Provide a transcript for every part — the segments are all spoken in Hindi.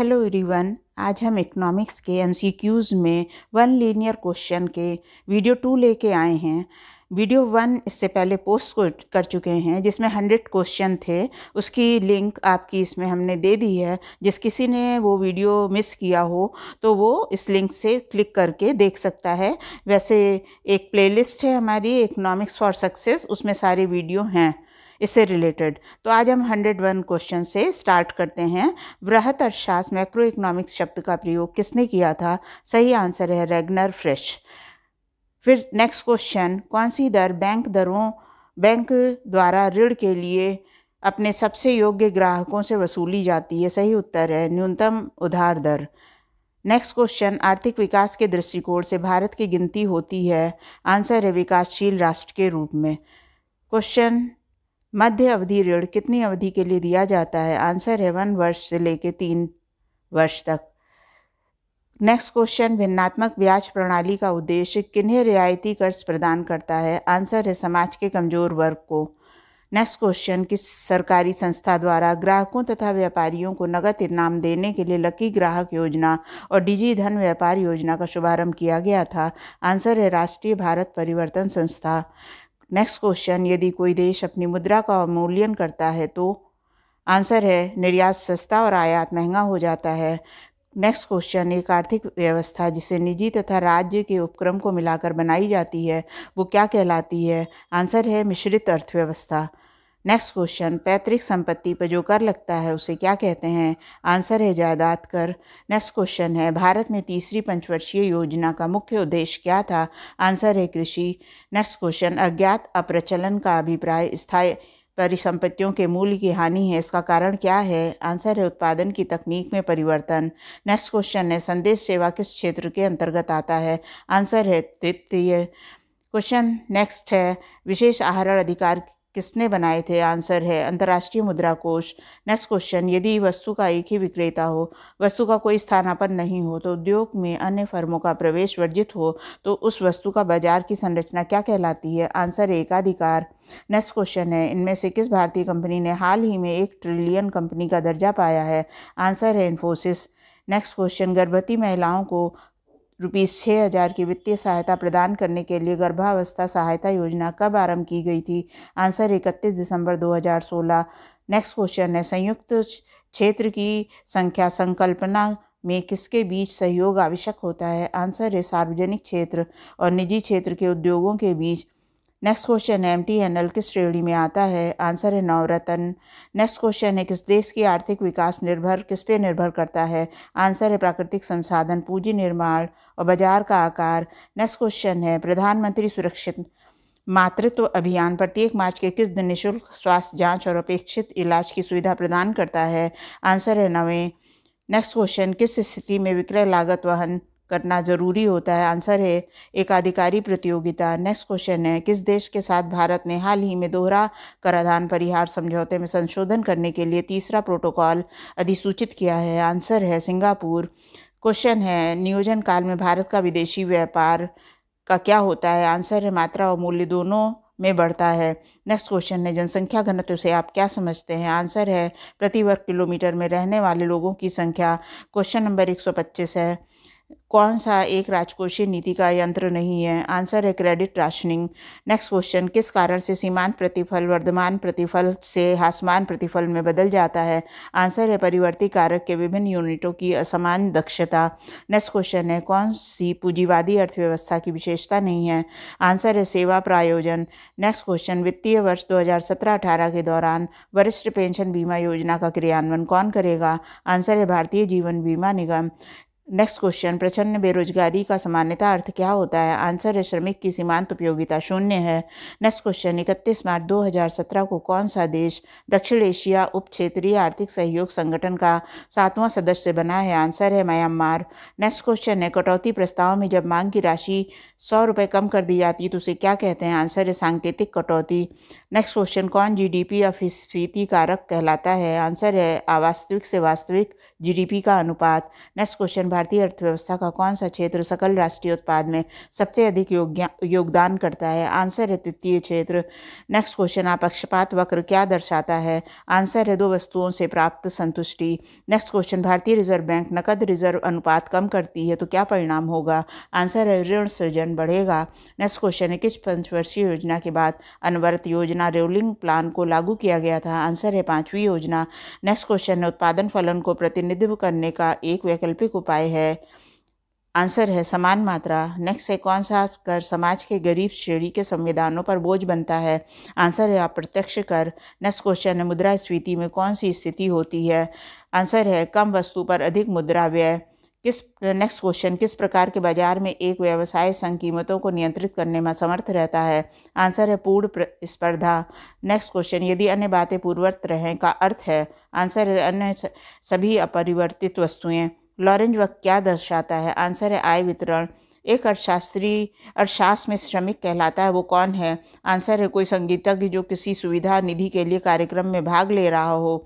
हेलो एवरीवन आज हम इकोनॉमिक्स के एमसीक्यूज़ में वन लीनियर क्वेश्चन के वीडियो टू लेके आए हैं वीडियो वन इससे पहले पोस्ट कर चुके हैं जिसमें हंड्रेड क्वेश्चन थे उसकी लिंक आपकी इसमें हमने दे दी है जिस किसी ने वो वीडियो मिस किया हो तो वो इस लिंक से क्लिक करके देख सकता है वैसे एक प्लेलिस्ट है हमारी इकोनॉमिक्स फॉर सक्सेस उसमें सारे वीडियो हैं इससे रिलेटेड तो आज हम 101 क्वेश्चन से स्टार्ट करते हैं वृहत अर्थशास्त्र मैक्रो इकोनॉमिक्स शब्द का प्रयोग किसने किया था सही आंसर है रेगनर फ्रेश फिर नेक्स्ट क्वेश्चन कौन सी दर बैंक दरों बैंक द्वारा ऋण के लिए अपने सबसे योग्य ग्राहकों से वसूली जाती है सही उत्तर है न्यूनतम उधार दर नेक्स्ट क्वेश्चन आर्थिक विकास के दृष्टिकोण से भारत की गिनती होती है आंसर है विकासशील राष्ट्र के रूप में क्वेश्चन मध्य अवधि ऋण कितनी अवधि के लिए दिया जाता है आंसर है वन वर्ष से लेकर तीन वर्ष तक नेक्स्ट क्वेश्चन भिन्नात्मक ब्याज प्रणाली का उद्देश्य किन्हें रियायती कर्ज प्रदान करता है आंसर है समाज के कमजोर वर्ग को नेक्स्ट क्वेश्चन किस सरकारी संस्था द्वारा ग्राहकों तथा व्यापारियों को नगद इनाम देने के लिए लकी ग्राहक योजना और डिजी धन व्यापार योजना का शुभारंभ किया गया था आंसर है राष्ट्रीय भारत परिवर्तन संस्था नेक्स्ट क्वेश्चन यदि कोई देश अपनी मुद्रा का अवमूल्यन करता है तो आंसर है निर्यात सस्ता और आयात महंगा हो जाता है नेक्स्ट क्वेश्चन एक आर्थिक व्यवस्था जिसे निजी तथा राज्य के उपक्रम को मिलाकर बनाई जाती है वो क्या कहलाती है आंसर है मिश्रित अर्थव्यवस्था नेक्स्ट क्वेश्चन पैतृक संपत्ति पर जो कर लगता है उसे क्या कहते हैं आंसर है जायदाद कर नेक्स्ट क्वेश्चन है भारत में तीसरी पंचवर्षीय योजना का मुख्य उद्देश्य क्या था आंसर है कृषि नेक्स्ट क्वेश्चन अज्ञात अप्रचलन का अभिप्राय स्थायी परिसंपत्तियों के मूल्य की हानि है इसका कारण क्या है आंसर है उत्पादन की तकनीक में परिवर्तन नेक्स्ट क्वेश्चन है संदेश सेवा किस क्षेत्र के अंतर्गत आता है आंसर है द्वितीय क्वेश्चन नेक्स्ट है विशेष आहरण अधिकार किसने बनाए थे आंसर है अंतर्राष्ट्रीय मुद्रा कोष नेक्स्ट क्वेश्चन यदि वस्तु का एक ही विक्रेता हो वस्तु का कोई स्थानापन नहीं हो तो उद्योग में अन्य फर्मों का प्रवेश वर्जित हो तो उस वस्तु का बाजार की संरचना क्या कहलाती है आंसर एकाधिकार नेक्स्ट क्वेश्चन है इनमें से किस भारतीय कंपनी ने हाल ही में एक ट्रिलियन कंपनी का दर्जा पाया है आंसर है इन्फोसिस नेक्स्ट क्वेश्चन गर्भवती महिलाओं को रुपीज़ छः हज़ार की वित्तीय सहायता प्रदान करने के लिए गर्भावस्था सहायता योजना कब आरंभ की गई थी आंसर इकतीस दिसंबर 2016 नेक्स्ट क्वेश्चन है संयुक्त क्षेत्र की संख्या संकल्पना में किसके बीच सहयोग आवश्यक होता है आंसर है सार्वजनिक क्षेत्र और निजी क्षेत्र के उद्योगों के बीच next question M T N L किस श्रेणी में आता है आंसर है नवरत्न नेक्स्ट क्वेश्चन है किस देश की आर्थिक विकास निर्भर किस पे निर्भर करता है आंसर है प्राकृतिक संसाधन पूंजी निर्माण और बाजार का आकार नेक्स्ट क्वेश्चन है प्रधानमंत्री सुरक्षित मातृत्व अभियान प्रत्येक मार्च के किस दिन निःशुल्क स्वास्थ्य जांच और अपेक्षित इलाज की सुविधा प्रदान करता है आंसर है नवें नेक्स्ट क्वेश्चन किस स्थिति में विक्रय लागत वहन करना जरूरी होता है आंसर है एकाधिकारी प्रतियोगिता नेक्स्ट क्वेश्चन है किस देश के साथ भारत ने हाल ही में दोहरा कराधान परिहार समझौते में संशोधन करने के लिए तीसरा प्रोटोकॉल अधिसूचित किया है आंसर है सिंगापुर क्वेश्चन है नियोजन काल में भारत का विदेशी व्यापार का क्या होता है आंसर है मात्रा और मूल्य दोनों में बढ़ता है नेक्स्ट क्वेश्चन है जनसंख्या घनत्व से आप क्या समझते हैं आंसर है प्रति वर्ग किलोमीटर में रहने वाले लोगों की संख्या क्वेश्चन नंबर 125 है कौन सा एक राजकोषीय नीति का यंत्र नहीं है आंसर है क्रेडिट राशनिंग नेक्स्ट क्वेश्चन किस कारण से सीमांत प्रतिफल वर्धमान प्रतिफल से हासमान प्रतिफल में बदल जाता है आंसर है परिवर्ती कारक के विभिन्न यूनिटों की असमान दक्षता नेक्स्ट क्वेश्चन है कौन सी पूंजीवादी अर्थव्यवस्था की विशेषता नहीं है आंसर है सेवा प्रायोजन नेक्स्ट क्वेश्चन वित्तीय वर्ष दो हज़ार के दौरान वरिष्ठ पेंशन बीमा योजना का क्रियान्वयन कौन करेगा आंसर है भारतीय जीवन बीमा निगम नेक्स्ट क्वेश्चन प्रचन्न बेरोजगारी का सामान्यता अर्थ क्या होता है आंसर है श्रमिक की सीमांत उपयोगिता शून्य है नेक्स्ट क्वेश्चन इकतीस मार्च 2017 को कौन सा देश दक्षिण एशिया उप क्षेत्रीय आर्थिक सहयोग संगठन का सातवां सदस्य बना है आंसर है म्यांमार नेक्स्ट क्वेश्चन है कटौती प्रस्ताव में जब मांग की राशि सौ रुपये कम कर दी जाती है तो उसे क्या कहते हैं आंसर है सांकेतिक कटौती नेक्स्ट क्वेश्चन कौन जीडीपी अफस्फीति कारक कहलाता है आंसर है अवास्तविक से वास्तविक जीडीपी का अनुपात नेक्स्ट क्वेश्चन भारतीय अर्थव्यवस्था का कौन सा क्षेत्र सकल राष्ट्रीय उत्पाद में सबसे अधिक योगदान करता है आंसर है तृतीय क्षेत्र नेक्स्ट क्वेश्चन अपक्षपात वक्र क्या दर्शाता है आंसर है दो वस्तुओं से प्राप्त संतुष्टि नेक्स्ट क्वेश्चन भारतीय रिजर्व बैंक नकद रिजर्व अनुपात कम करती है तो क्या परिणाम होगा आंसर है ऋण सृजन बढ़ेगा नेक्स्ट क्वेश्चन है किस पंचवर्षीय योजना के बाद अनवरत योजना योजना रोलिंग प्लान को लागू किया गया था आंसर है पांचवी योजना नेक्स्ट क्वेश्चन है उत्पादन फलन को प्रतिनिधित्व करने का एक वैकल्पिक उपाय है आंसर है समान मात्रा नेक्स्ट है कौन सा कर समाज के गरीब श्रेणी के संविधानों पर बोझ बनता है आंसर है अप्रत्यक्ष कर नेक्स्ट क्वेश्चन है मुद्रा स्फीति में कौन सी स्थिति होती है आंसर है कम वस्तु पर अधिक मुद्रा व्यय किस नेक्स्ट क्वेश्चन किस प्रकार के बाजार में एक व्यवसाय संघ कीमतों को नियंत्रित करने में समर्थ रहता है आंसर है पूर्ण स्पर्धा नेक्स्ट क्वेश्चन यदि अन्य बातें पूर्वर्त रहें का अर्थ है आंसर है अन्य सभी अपरिवर्तित वस्तुएं लॉरेंज वक्त क्या दर्शाता है आंसर है आय वितरण एक अर्थशास्त्री अर्थशास्त्र में श्रमिक कहलाता है वो कौन है आंसर है कोई संगीतज्ञ जो किसी सुविधा निधि के लिए कार्यक्रम में भाग ले रहा हो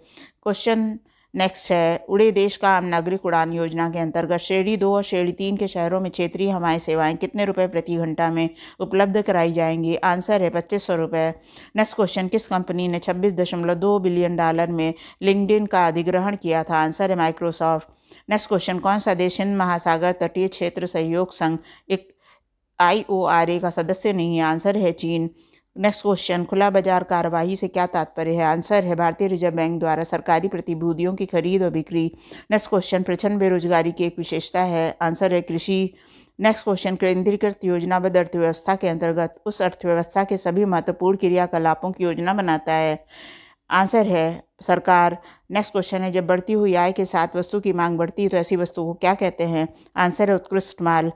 क्वेश्चन नेक्स्ट है उड़े देश का आम नागरिक उड़ान योजना के अंतर्गत श्रेणी दो और श्रेणी तीन के शहरों में क्षेत्रीय हवाई सेवाएं कितने रुपए प्रति घंटा में उपलब्ध कराई जाएंगी आंसर है पच्चीस सौ रुपये नेक्स्ट क्वेश्चन किस कंपनी ने छब्बीस दशमलव दो बिलियन डॉलर में लिंकडिन का अधिग्रहण किया था आंसर है माइक्रोसॉफ्ट नेक्स्ट क्वेश्चन कौन सा देश हिंद महासागर तटीय क्षेत्र सहयोग संघ एक आई का सदस्य नहीं आंसर है चीन नेक्स्ट क्वेश्चन खुला बाजार कार्रवाई से क्या तात्पर्य है आंसर है भारतीय रिजर्व बैंक द्वारा सरकारी प्रतिभूतियों की खरीद और बिक्री नेक्स्ट क्वेश्चन प्रचंड बेरोजगारी की एक विशेषता है आंसर है कृषि नेक्स्ट क्वेश्चन केंद्रीकृत योजनाबद्ध अर्थव्यवस्था के अंतर्गत उस अर्थव्यवस्था के सभी महत्वपूर्ण क्रियाकलापों की योजना बनाता है आंसर है सरकार नेक्स्ट क्वेश्चन है जब बढ़ती हुई आय के साथ वस्तु की मांग बढ़ती है तो ऐसी वस्तु को क्या कहते हैं आंसर है उत्कृष्ट माल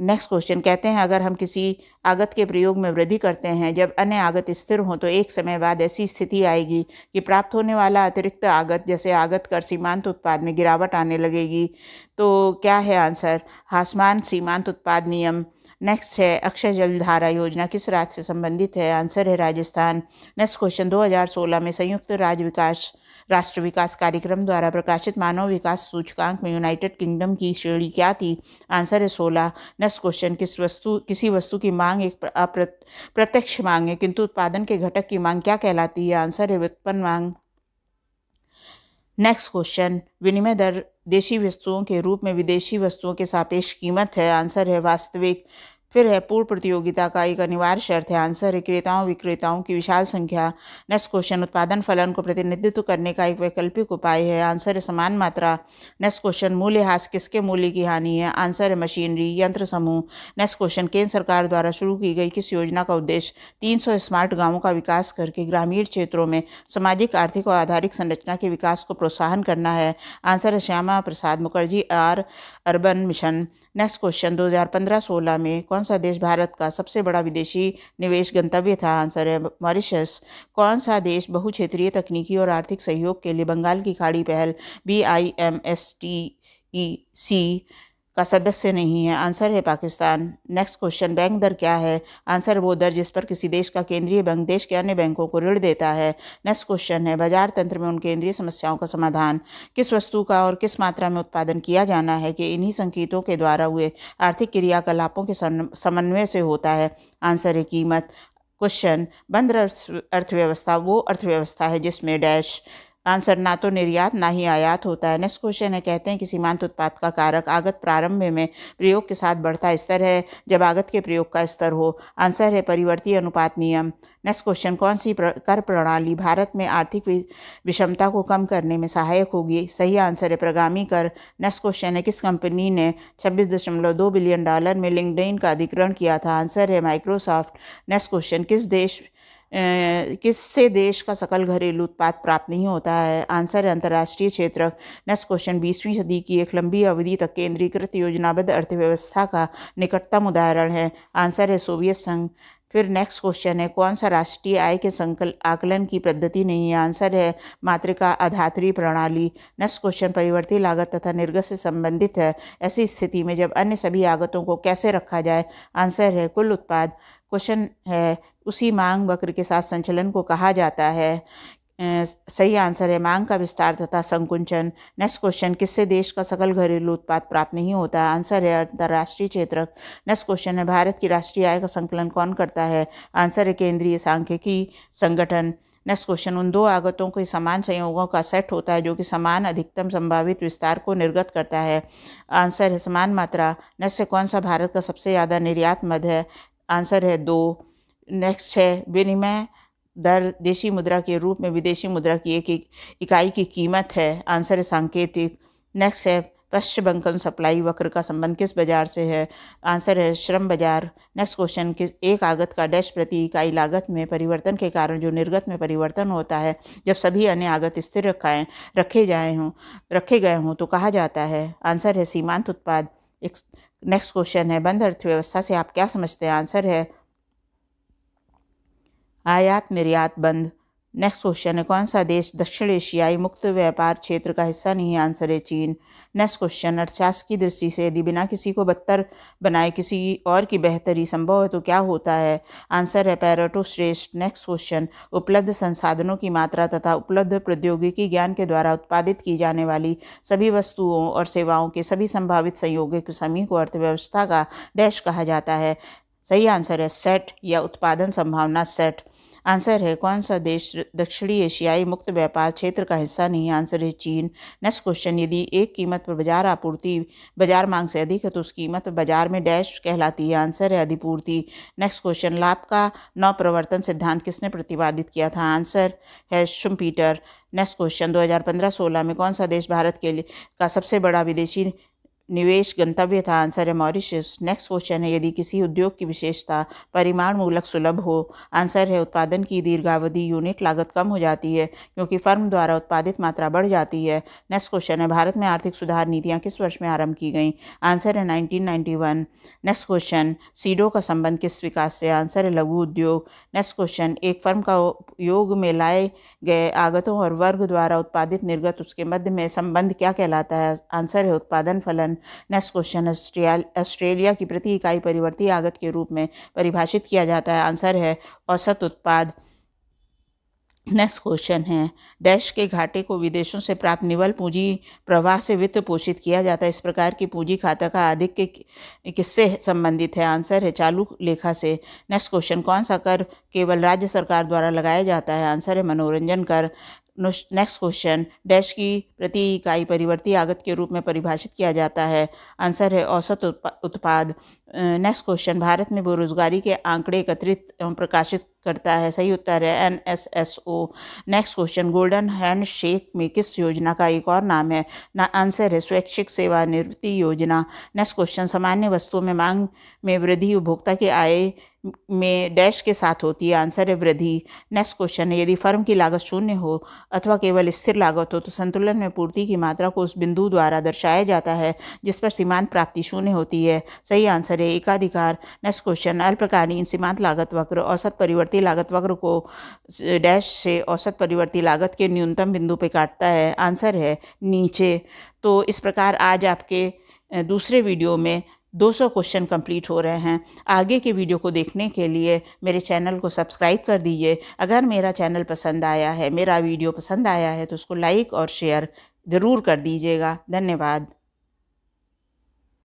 नेक्स्ट क्वेश्चन कहते हैं अगर हम किसी आगत के प्रयोग में वृद्धि करते हैं जब अन्य आगत स्थिर हो तो एक समय बाद ऐसी स्थिति आएगी कि प्राप्त होने वाला अतिरिक्त आगत जैसे आगत कर सीमांत उत्पाद में गिरावट आने लगेगी तो क्या है आंसर हासमान सीमांत उत्पाद नियम नेक्स्ट है अक्षय जलधारा योजना किस राज्य से संबंधित है आंसर है राजस्थान नेक्स्ट क्वेश्चन 2016 में संयुक्त राज्य विकास राष्ट्र विकास कार्यक्रम द्वारा प्रकाशित मानव विकास सूचकांक में यूनाइटेड किंगडम की श्रेणी क्या थी आंसर है सोलह नेक्स्ट क्वेश्चन किस वस्तु किसी वस्तु की मांग एक प्रत्यक्ष मांग है किंतु उत्पादन के घटक की मांग क्या कहलाती है आंसर है व्युत्पन्न मांग नेक्स्ट क्वेश्चन विनिमय दर देशी वस्तुओं के रूप में विदेशी वस्तुओं के सापेक्ष कीमत है आंसर है वास्तविक फिर है पूर्व प्रतियोगिता का एक अनिवार्य शर्त है आंसर है क्रेताओं विक्रेताओं की विशाल संख्या नेक्स्ट क्वेश्चन उत्पादन फलन को प्रतिनिधित्व करने का एक वैकल्पिक उपाय है आंसर है समान मात्रा नेक्स्ट क्वेश्चन मूल्यह्रास किसके मूल्य की हानि है आंसर है मशीनरी यंत्र समूह नेक्स्ट क्वेश्चन केंद्र सरकार द्वारा शुरू की गई किस योजना का उद्देश्य तीन स्मार्ट गाँवों का विकास करके ग्रामीण क्षेत्रों में सामाजिक आर्थिक और आधारिक संरचना के विकास को प्रोत्साहन करना है आंसर है Shyama Prasad Mukherjee rurban mission next question 2015-16 में कौन सा देश भारत का सबसे बड़ा विदेशी निवेश गंतव्य था आंसर है मॉरिशस कौन सा देश बहुक्षेत्रीय तकनीकी और आर्थिक सहयोग के लिए बंगाल की खाड़ी पहल B I M S T E C का सदस्य नहीं है आंसर है पाकिस्तान नेक्स्ट क्वेश्चन बैंक दर क्या है आंसर वो दर जिस पर किसी देश का केंद्रीय बैंक देश के अन्य बैंकों को ऋण देता है नेक्स्ट क्वेश्चन है बाजार तंत्र में उन केंद्रीय समस्याओं का समाधान किस वस्तु का और किस मात्रा में उत्पादन किया जाना है कि इन्हीं संकेतों के द्वारा हुए आर्थिक क्रियाकलापों के समन्वय से होता है आंसर है कीमत क्वेश्चन बंद अर्थव्यवस्था वो अर्थव्यवस्था है जिसमें डैश आंसर ना तो निर्यात ना ही आयात होता है नेक्स्ट क्वेश्चन है कहते हैं कि सीमांत उत्पाद का कारक आगत प्रारंभ में प्रयोग के साथ बढ़ता स्तर है जब आगत के प्रयोग का स्तर हो आंसर है परिवर्ती अनुपात नियम नेक्स्ट क्वेश्चन कौन सी कर प्रणाली भारत में आर्थिक विषमता को कम करने में सहायक होगी सही आंसर है प्रगामी कर नेक्स्ट क्वेश्चन है किस कंपनी ने छब्बीस दशमलव दो बिलियन डॉलर में लिंकडेन का अधिग्रहण किया था आंसर है माइक्रोसॉफ्ट नेक्स्ट क्वेश्चन किस देश किससे देश का सकल घरेलू उत्पाद प्राप्त नहीं होता है आंसर है अंतर्राष्ट्रीय क्षेत्र नेक्स्ट क्वेश्चन बीसवीं सदी की एक लंबी अवधि तक केंद्रीकृत योजनाबद्ध अर्थव्यवस्था का निकटतम उदाहरण है आंसर है सोवियत संघ फिर नेक्स्ट क्वेश्चन है कौन सा राष्ट्रीय आय के संकल आकलन की पद्धति नहीं है आंसर है मातृका आधात्री प्रणाली नेक्स्ट क्वेश्चन परिवर्तित लागत तथा निर्गत से संबंधित है ऐसी स्थिति में जब अन्य सभी आगतों को कैसे रखा जाए आंसर है कुल उत्पाद क्वेश्चन है उसी मांग वक्र के साथ संचलन को कहा जाता है सही आंसर है मांग का विस्तार तथा संकुंचन नेक्स्ट क्वेश्चन किससे देश का सकल घरेलू उत्पाद प्राप्त नहीं होता है आंसर है अंतर्राष्ट्रीय क्षेत्र नेक्स्ट क्वेश्चन है भारत की राष्ट्रीय आय का संकलन कौन करता है आंसर है केंद्रीय सांख्यिकी संगठन नेक्स्ट क्वेश्चन उन दो आगतों के समान संयोगों का सेट होता है जो कि समान अधिकतम संभावित विस्तार को निर्गत करता है आंसर है समान मात्रा नेक्स्ट है कौन सा भारत का सबसे ज़्यादा निर्यात मद है आंसर है दो नेक्स्ट है विनिमय दर देशी मुद्रा के रूप में विदेशी मुद्रा की एक इकाई की कीमत है आंसर है सांकेतिक नेक्स्ट है पश्चिम बंकन सप्लाई वक्र का संबंध किस बाजार से है आंसर है श्रम बाजार नेक्स्ट क्वेश्चन किस एक आगत का डैश प्रति इकाई लागत में परिवर्तन के कारण जो निर्गत में परिवर्तन होता है जब सभी अन्य आगत स्थिर रखाए रखे जाए हों रखे गए हों तो कहा जाता है आंसर है सीमांत उत्पाद नेक्स्ट क्वेश्चन है बंद अर्थव्यवस्था से आप क्या समझते हैं आंसर है आयात निर्यात बंद नेक्स्ट क्वेश्चन है कौन सा देश दक्षिण एशियाई मुक्त व्यापार क्षेत्र का हिस्सा नहीं है आंसर है चीन नेक्स्ट क्वेश्चन अर्थशास्त्र की दृष्टि से यदि बिना किसी को बदतर बनाए किसी और की बेहतरी संभव है तो क्या होता है आंसर है पैरोटो श्रेष्ठ नेक्स्ट क्वेश्चन उपलब्ध संसाधनों की मात्रा तथा उपलब्ध प्रौद्योगिकी ज्ञान के द्वारा उत्पादित की जाने वाली सभी वस्तुओं और सेवाओं के सभी संभावित संयोगिक के समूह को अर्थव्यवस्था का डैश कहा जाता है सही आंसर है सेट या उत्पादन संभावना सेट आंसर है कौन सा देश दक्षिणी एशियाई मुक्त व्यापार क्षेत्र का हिस्सा नहीं आंसर है चीन नेक्स्ट क्वेश्चन यदि एक कीमत पर बाजार आपूर्ति बाजार मांग से अधिक है तो उस कीमत बाजार में डैश कहलाती है आंसर है अधिपूर्ति नेक्स्ट क्वेश्चन लाभ का नौ प्रवर्तन सिद्धांत किसने प्रतिपादित किया था आंसर है शुम नेक्स्ट क्वेश्चन 2015-16 में कौन सा देश भारत के लिए का सबसे बड़ा विदेशी निवेश गंतव्य था आंसर है मॉरिशस नेक्स्ट क्वेश्चन है यदि किसी उद्योग की विशेषता परिमाण मूलक सुलभ हो आंसर है उत्पादन की दीर्घावधि यूनिट लागत कम हो जाती है क्योंकि फर्म द्वारा उत्पादित मात्रा बढ़ जाती है नेक्स्ट क्वेश्चन है भारत में आर्थिक सुधार नीतियाँ किस वर्ष में आरंभ की गई आंसर है नाइनटीन नेक्स्ट क्वेश्चन सीडो का संबंध किस विकास से आंसर है लघु उद्योग नेक्स्ट क्वेश्चन एक फर्म का उपयोग में लाए गए आगतों और वर्ग द्वारा उत्पादित निर्गत उसके मध्य में संबंध क्या कहलाता है आंसर है उत्पादन फलन नेक्स्ट क्वेश्चन ऑस्ट्रेलिया की प्रति इकाई परिवर्ती आगत के रूप में परिभाषित किया जाता है आंसर है औसत उत्पाद नेक्स्ट क्वेश्चन है डैश के घाटे को विदेशों से प्राप्त निवल पूंजी प्रवाह से वित्त पोषित किया जाता है इस प्रकार की पूंजी खाता का अधिक के किससे संबंधित है आंसर है चालू लेखा से नेक्स्ट क्वेश्चन कौन सा कर केवल राज्य सरकार द्वारा लगाया जाता है आंसर है मनोरंजन कर नेक्स्ट क्वेश्चन डैश की प्रति इकाई परिवर्ती आगत के रूप में परिभाषित किया जाता है आंसर है औसत उत्पाद नेक्स्ट क्वेश्चन भारत में बेरोजगारी के आंकड़े एकत्रित एवं प्रकाशित करता है सही उत्तर है N S S O next question golden handshake में किस योजना का एक और नाम है ना आंसर है स्वैच्छिक सेवानिवृत्ति योजना नेक्स्ट क्वेश्चन सामान्य वस्तुओं में मांग में वृद्धि उपभोक्ता के आय में डैश के साथ होती है आंसर है वृद्धि नेक्स्ट क्वेश्चन है यदि फर्म की लागत शून्य हो अथवा केवल स्थिर लागत हो तो संतुलन में पूर्ति की मात्रा को उस बिंदु द्वारा दर्शाया जाता है जिस पर सीमांत प्राप्ति शून्य होती है सही आंसर आश्रय एकाधिकार नेक्स्ट क्वेश्चन अल्पकालीन सीमांत लागत वक्र औसत परिवर्ती लागत वक्र को डैश से औसत परिवर्ती लागत के न्यूनतम बिंदु पर काटता है आंसर है नीचे तो इस प्रकार आज आपके दूसरे वीडियो में 200 क्वेश्चन कंप्लीट हो रहे हैं आगे के वीडियो को देखने के लिए मेरे चैनल को सब्सक्राइब कर दीजिए अगर मेरा चैनल पसंद आया है मेरा वीडियो पसंद आया है तो उसको लाइक और शेयर ज़रूर कर दीजिएगा धन्यवाद